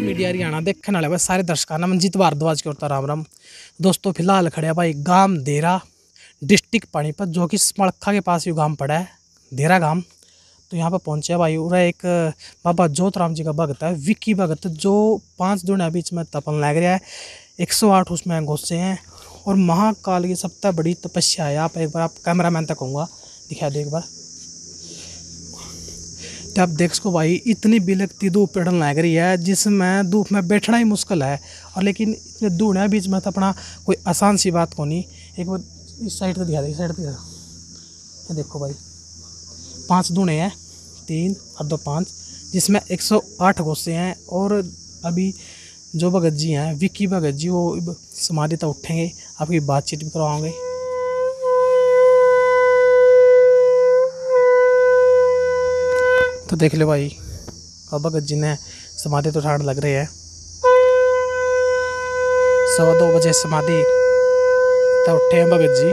Media Haryana देखने वाले भाई सारे दर्शकों ने मनजीत भारद्वाज की ओर तो राम राम दोस्तों फिलहाल खड़े हैं भाई गांव देरा डिस्ट्रिक्ट पानीपत जो कि स्मड़खा के पास ये गांव पड़ा है देरा गांव तो यहाँ पर पहुँचे भाई उरा एक बाबा राम जी का भगत है विक्की भगत जो पाँच दिन बीच में तपन लग रहा है एक सौ आठ उसमें घुसे हैं और महाकाल की सबसे बड़ी तपस्या है आप एक बार आप कैमरा मैन तक कहूँगा दिखा दो एक बार तो आप देख सको भाई इतनी बिलकती धूप पेड़ लग रही है जिसमें धूप में बैठना ही मुश्किल है और लेकिन इतने धूण है बीच में तो अपना कोई आसान सी बात को नहीं एक बार इस साइड से दिखा दे इस साइड से दिखा देखो भाई पाँच धूणे हैं तीन और दो पाँच जिसमें एक सौ आठ गोसे हैं और अभी जो भगत जी हैं विक्की भगत जी वो समाधि तो उठेंगे आपकी बातचीत भी करवाओगे तो देख लो भाई बाबा जी ने समाधि तो ठाण लग रही है सवा दो बजे समाधि तो उठे हैं भगत जी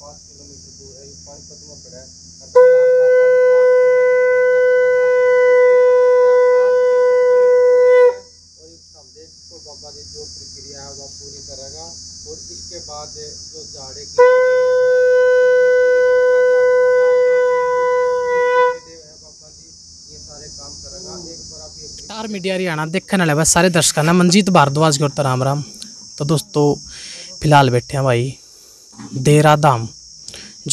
किलोमीटर दूर है पड़ा है मीडिया हरियाणा देखने वाले बस सारे दर्शकों ने मनजीत भारद्वाज गुरता राम राम तो दोस्तों फिलहाल बैठे हैं भाई देरा धाम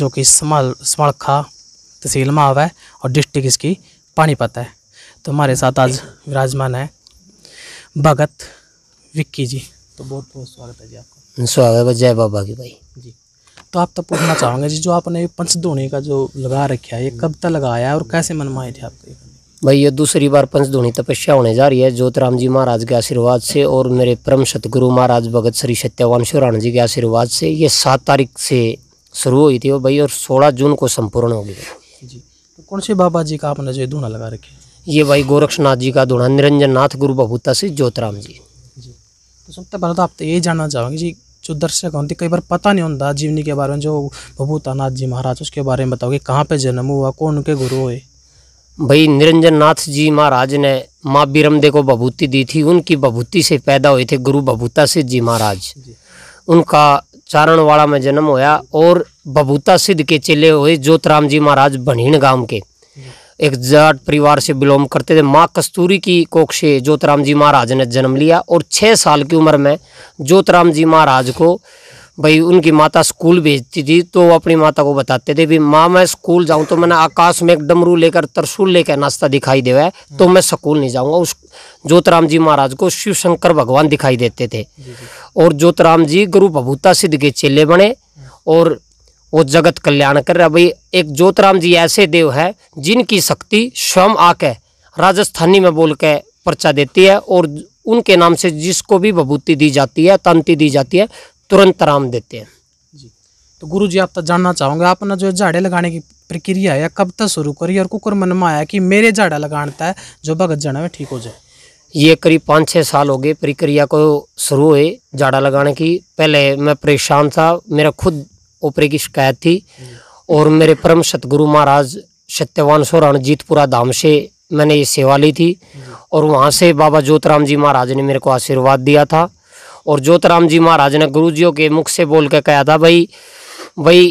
जो कि समाल समालखा तहसील में आवा है और डिस्ट्रिक्ट इसकी पानीपत है तो हमारे साथ आज विराजमान है भगत विक्की जी तो बहुत बहुत स्वागत है जी आपका स्वागत है जय बाबा की भाई जी तो आप तो पूछना चाहोगे जी जो आपने पंचधोनी का जो लगा रखा है ये कब तक लगाया है और कैसे मनवाए थे आपके भाई ये दूसरी बार पंचधुनी तपस्या होने जा रही है ज्योतराम जी महाराज के आशीर्वाद से और मेरे परम सतगुरु महाराज भगत श्री सत्यवान शिवराण जी के आशीर्वाद से ये सात तारीख से शुरू हुई थी और भाई और सोलह जून को संपूर्ण होगी जी तो कौन से बाबा जी का आपने जो धुना लगा रखे ये भाई गोरक्षनाथ जी का धुना निरंजन नाथ गुरु बभूता से ज्योतराम जी जी तो सबसे पहले तो आप तो यही जानना चाहोगे जी जो दर्शक होते कई बार पता नहीं होता जीवनी के बारे में जो नाथ जी महाराज उसके बारे में बताओगे कहाँ पे जन्म हुआ कौन उनके गुरु हुए भाई निरंजन नाथ जी महाराज ने माँ बीरमदे को भभूति दी थी उनकी भभूति से पैदा हुए थे गुरु भभूता सिद्ध जी महाराज उनका चारणवाड़ा में जन्म होया और भभूता सिद्ध के चेले हुए ज्योतराम जी महाराज बनीण गांव के एक जाट परिवार से बिलोंग करते थे माँ कस्तूरी की कोख से ज्योतराम जी महाराज ने जन्म लिया और छः साल की उम्र में ज्योतराम जी महाराज को भाई उनकी माता स्कूल भेजती थी तो वो अपनी माता को बताते थे भी माँ मैं स्कूल जाऊँ तो मैंने आकाश में एक डमरू लेकर तरसूल लेकर नाश्ता दिखाई दे है तो मैं स्कूल नहीं जाऊँगा उस ज्योतराम जी महाराज को शिव शंकर भगवान दिखाई देते थे और ज्योतराम जी गुरु भभूता सिद्ध के चेले बने और वो जगत कल्याण कर रहे भाई एक ज्योतराम जी ऐसे देव है जिनकी शक्ति स्वयं आके राजस्थानी में बोल के पर्चा देती है और उनके नाम से जिसको भी भभूति दी जाती है तंती दी जाती है तुरंत आराम देते हैं जी तो गुरु जी आप तो जानना चाहूँगे आपने जो झाड़े लगाने की प्रक्रिया है कब तक शुरू करी और कुकर मन में आया कि मेरे झाड़ा लगाता है जो भगत जाना में ठीक हो जाए ये करीब पाँच छः साल हो गए प्रक्रिया को शुरू हुए झाड़ा लगाने की पहले मैं परेशान था मेरा खुद ओपरे की शिकायत थी हम्म। और मेरे परम सतगुरु महाराज सत्यवान सो जीतपुरा धाम से मैंने ये सेवा ली थी और वहाँ से बाबा ज्योतराम जी महाराज ने मेरे को आशीर्वाद दिया था और ज्योतराम जी महाराज ने गुरु जीओ के मुख से बोल के कहा था भाई भाई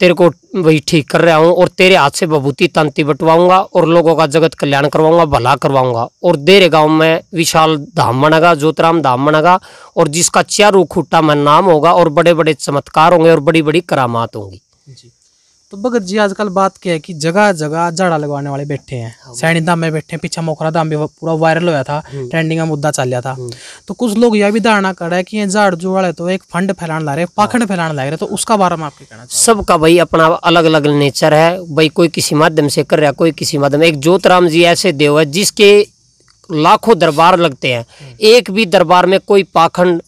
तेरे को भाई ठीक कर रहा हूँ और तेरे हाथ से बभूती तंति बटवाऊंगा और लोगों का जगत कल्याण करवाऊंगा भला करवाऊंगा और देरे गांव में विशाल धाम बनेगा ज्योतराम धाम बनेगा और जिसका चारू खूटा में नाम होगा और बड़े बड़े चमत्कार होंगे और बड़ी बड़ी करामात होंगी तो भगत जी आजकल बात क्या है कि जगह जगह झाड़ा लगवाने वाले बैठे हैं हाँ, सैनी धाम में बैठे हैं पीछे मोखरा धाम भी पूरा वायरल होया था ट्रेंडिंग हम्म। का मुद्दा चल था हम्म। तो कुछ लोग यह भी धारणा कर रहे हैं कि ये झाड़ जो वाले तो एक फंड फैलाने ला रहे हाँ। पाखंड फैलाने ला रहे तो उसका बारे में आपके कहना सबका भाई अपना अलग अलग नेचर है भाई कोई किसी माध्यम से कर रहा है कोई किसी माध्यम एक ज्योतराम जी ऐसे देव है जिसके लाखों दरबार लगते हैं हम्म। एक भी दरबार में कोई पाखंड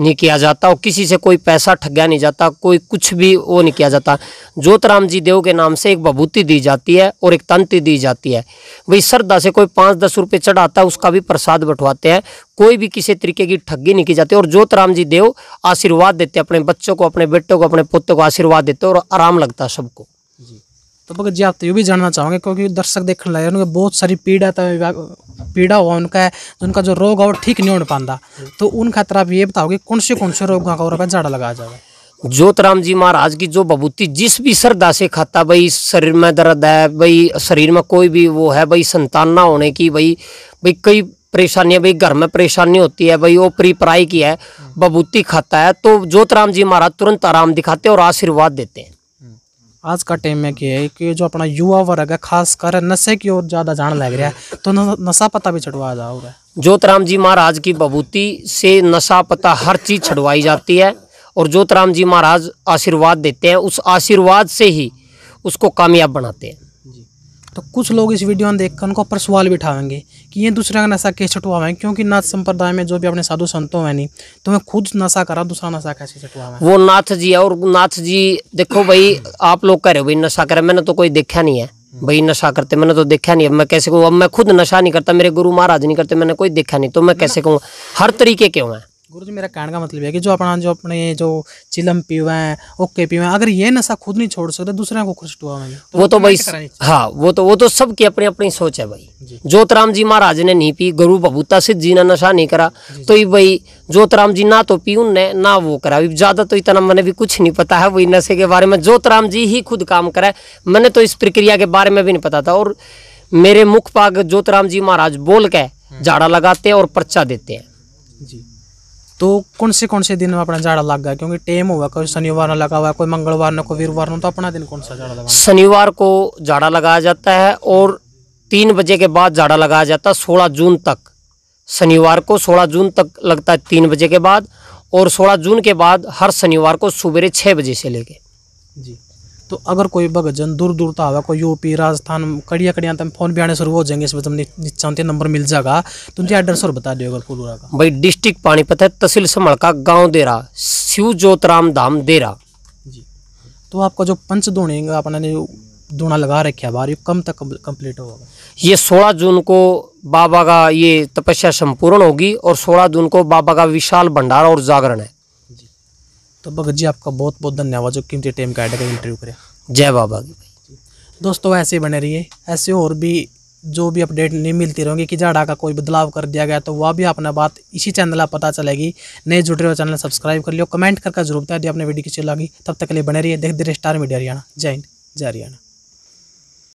नहीं किया जाता और किसी से कोई पैसा ठगया नहीं जाता कोई कुछ भी वो नहीं किया जाता राम जी देव के नाम से एक भभूति दी जाती है और एक तंत्र दी जाती है वही श्रद्धा से कोई पाँच दस रुपये चढ़ाता है उसका भी प्रसाद बैठवाते हैं कोई भी किसी तरीके की ठगी नहीं की जाती और राम जी देव आशीर्वाद देते अपने बच्चों को अपने बेटों को अपने पोतों को आशीर्वाद देते और आराम लगता है सबको जी तो भगत जी आप तो ये भी जानना चाहोगे क्योंकि दर्शक देखने लगे उनके बहुत सारी पीड़ा था तो पीड़ा हुआ उनका तो उनका जो रोग है वो ठीक नहीं हो पाता तो उन खातर आप ये बताओगे कौन से कौन से रोग का झाड़ा लगाया जाए ज्योतराम जी महाराज की जो बबूती जिस भी श्रद्धा से खाता भाई शरीर में दर्द है भाई शरीर में कोई भी वो है भाई संतान ना होने की भाई भाई कई परेशानियां भाई घर में परेशानी होती है भाई वो प्री पराई की है बबूती खाता है तो राम जी महाराज तुरंत आराम दिखाते हैं और आशीर्वाद देते हैं आज का टाइम में क्या है कि जो अपना युवा वर्ग है खासकर नशे की ओर ज़्यादा जान लग रहा है तो नशा पता भी छुड़वा जा रहा है जी महाराज की बभूति से नशा पता हर चीज़ छुड़वाई जाती है और राम जी महाराज आशीर्वाद देते हैं उस आशीर्वाद से ही उसको कामयाब बनाते हैं तो कुछ लोग इस वीडियो में देखकर उनको पर सवाल भी उठाएंगे कि ये दूसरे का नशा कैसे है क्योंकि नाथ संप्रदाय में जो भी अपने साधु संतों है नहीं तो मैं खुद नशा करा दूसरा नशा कैसे छुटवाएं वो नाथ जी और नाथ जी देखो भाई आप लोग कह रहे हो भाई नशा करे मैंने तो कोई देखा नहीं है भाई नशा करते मैंने तो देखा नहीं अब मैं कैसे कहूँ अब मैं खुद नशा नहीं करता मेरे गुरु महाराज नहीं करते मैंने कोई देखा नहीं तो मैं कैसे कहूँ हर तरीके के है गुरु जी मेरा कहने का मतलब है कि जो अपना जो अपने जो चिलम पीवा हैं ओके पीवा है अगर ये नशा खुद नहीं छोड़ सकते दूसरे को खुश हुआ तो वो तो भाई हाँ वो तो वो तो सबकी अपनी अपनी सोच है भाई जोतराम जी महाराज ने नहीं पी गुरु बबूता सिद्ध जी ने नशा नहीं करा तो भाई जोतराम जी ना तो पी उनने ना वो करा ज़्यादा तो इतना मैंने भी कुछ नहीं पता है वही नशे के बारे में जोतराम जी ही खुद काम करे मैंने तो इस प्रक्रिया के बारे में भी नहीं पता था और मेरे मुख पाग जोतराम जी महाराज बोल के हम्म। झाड़ा लगाते हैं और पर्चा देते हैं जी तो कौन से कौन से दिन में अपना झाड़ा लग गया क्योंकि टेम हुआ कोई शनिवार न लगा हुआ कोई मंगलवार न कोई वीरवार न तो अपना दिन कौन सा झाड़ा लगा शनिवार को झाड़ा लगाया जाता है और तीन बजे के बाद झाड़ा लगाया जाता है सोलह जून तक शनिवार को सोलह जून तक लगता है तीन बजे के बाद और सोलह जून के बाद हर शनिवार को सुबेरे छः बजे से लेके जी तो अगर कोई भगजन दूर दूर तो आवा कोई यूपी राजस्थान कड़िया कड़िया तो फोन भी आने शुरू हो जाएंगे इसमें तुमने निचानते नंबर मिल जाएगा उनके तो एड्रेस हाँ। और बता दो अगर पूरा का भाई डिस्ट्रिक्ट पानीपत है तहसील का गाँव देरा शिव ज्योतराम धाम देरा जी तो आपका जो पंच दोनेगा अपना दूना लगा रखे बार ये कम तक कंप्लीट होगा ये सोलह जून को बाबा का ये तपस्या संपूर्ण होगी और सोलह जून को बाबा का विशाल भंडारा और जागरण है जी तो भगत जी आपका बहुत बहुत धन्यवाद जो कीमती टाइम का इंटरव्यू करें जय बाबा की दोस्तों ऐसे बने रहिए ऐसे और भी जो भी अपडेट नहीं मिलती रहेंगी कि झाड़ा का कोई बदलाव कर दिया गया तो वह भी अपना बात इसी चैनल पर पता चलेगी नए जुड़ रहे हो चैनल सब्सक्राइब कर लियो कमेंट करके जरूर बता दी अपने वीडियो की चलागी तब तक के लिए बने रहिए दे रहे स्टार मीडिया हरियाणा जय हिंद जय हरियाणा